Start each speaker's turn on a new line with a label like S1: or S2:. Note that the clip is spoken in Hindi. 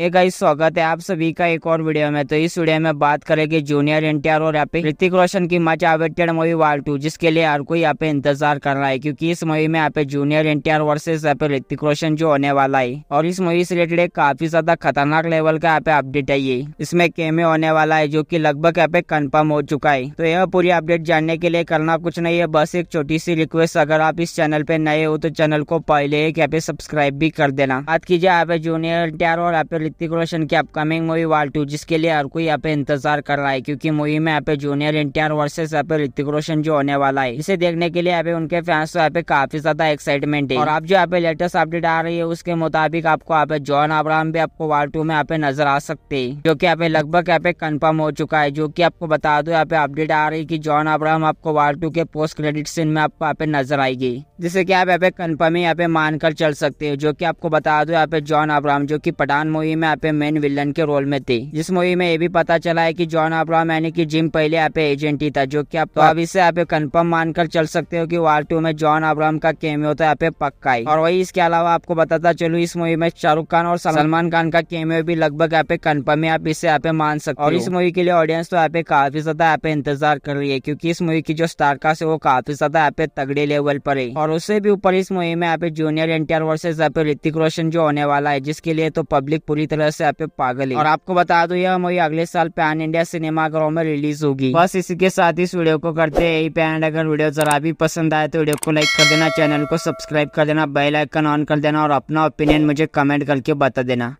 S1: एक गाइस स्वागत है आप सभी का एक और वीडियो में तो इस वीडियो में बात करेंगे जूनियर एनटीआर और यहाँ पे ऋतिक रोशन की much awaited movie war two जिसके लिए हर कोई यहाँ पे इंतजार कर रहा है क्योंकि इस मूवी में यहाँ पे जूनियर एनटीआर वर्सेस यहाँ पे ऋतिक रोशन जो होने वाला है और इस मूवी से रिलेटेड काफी ज्यादा खतरनाक लेवल का यहाँ पे अपडेट है ये इसमें केमे होने वाला है जो की लगभग यहाँ पे कन्फर्म हो चुका है तो यह पूरी अपडेट जानने के लिए करना कुछ नहीं है बस एक छोटी सी रिक्वेस्ट अगर आप इस चैनल पे नए हो तो चैनल को पहले एक यहाँ पे सब्सक्राइब भी कर देना बात कीजिए यहाँ पे जूनियर आर और यहाँ पे ऋतिक रोशन की अपकमिंग मूवी वाल टू जिसके लिए हर कोई यहाँ पे इंतजार कर रहा है क्योंकि मूवी में यहाँ पे जूनियर आर वर्सेस यहाँ पे ऋतिक रोशन जो होने वाला है इसे देखने के लिए यहाँ पे उनके फैंस यहाँ पे काफी ज्यादा एक्साइटमेंट है और आप जो यहाँ पे लेटेस्ट अपडेट आ रही है उसके मुताबिक आपको यहाँ पे जॉन अब्राहम भी आपको वाल टू में यहाँ पे नजर आ सकते है जो की यहाँ पे लगभग यहाँ पे कन्फर्म हो चुका है जो की आपको बता दो यहाँ पे अपडेट आ रही है की जॉन अब्राहम आपको वाल टू के पोस्ट क्रेडिट सीन में आपको यहाँ पे नजर आएगी जिसे की आप यहाँ पे कन्फर्म यहाँ पे मानकर चल सकते हो जो की आपको बता दो यहाँ पे जॉन अब्राहम जो की पठान मूवी में यहाँ पे मेन विलन के रोल में थी जिस मूवी में ये भी पता चला है की जॉन अब्राहम यानी की जिम पहले यहाँ पे एजेंट ही था जो की आप तो अब इसे यहाँ पे कन्फर्म मानकर चल सकते हो की वार टू में जॉन अब्राहम का केमियो तो यहाँ पे पक्का ही और वही इसके अलावा आपको बताता चलू इस मूवी में शाहरुख खान और सलमान खान का केमियो भी लगभग यहाँ पे कन्फर्म है आप इसे यहाँ पे मान सकते और इस मूवी के लिए ऑडियंस तो यहाँ पे काफी ज्यादा यहाँ पे इंतजार कर रही है क्यूँकी इस मूवी की जो स्टारकास्ट है वो काफी ज्यादा यहाँ पे तगड़े लेवल पर है और उससे भी ऊपर इस मूवी में यहाँ पे जूनियर आर वर्सेज यहाँ पे ऋतिक रोशन जो होने वाला है जिसके लिए तो पब्लिक पूरी पूरी तरह से आप पागल है और आपको बता दो यह मूवी अगले साल पैन इंडिया सिनेमा घरों में रिलीज होगी बस इसी के साथ इस वीडियो को करते हैं यही पैन अगर वीडियो जरा भी पसंद आए तो वीडियो को लाइक कर देना चैनल को सब्सक्राइब कर देना बेल आइकन ऑन कर देना और अपना ओपिनियन मुझे कमेंट करके बता देना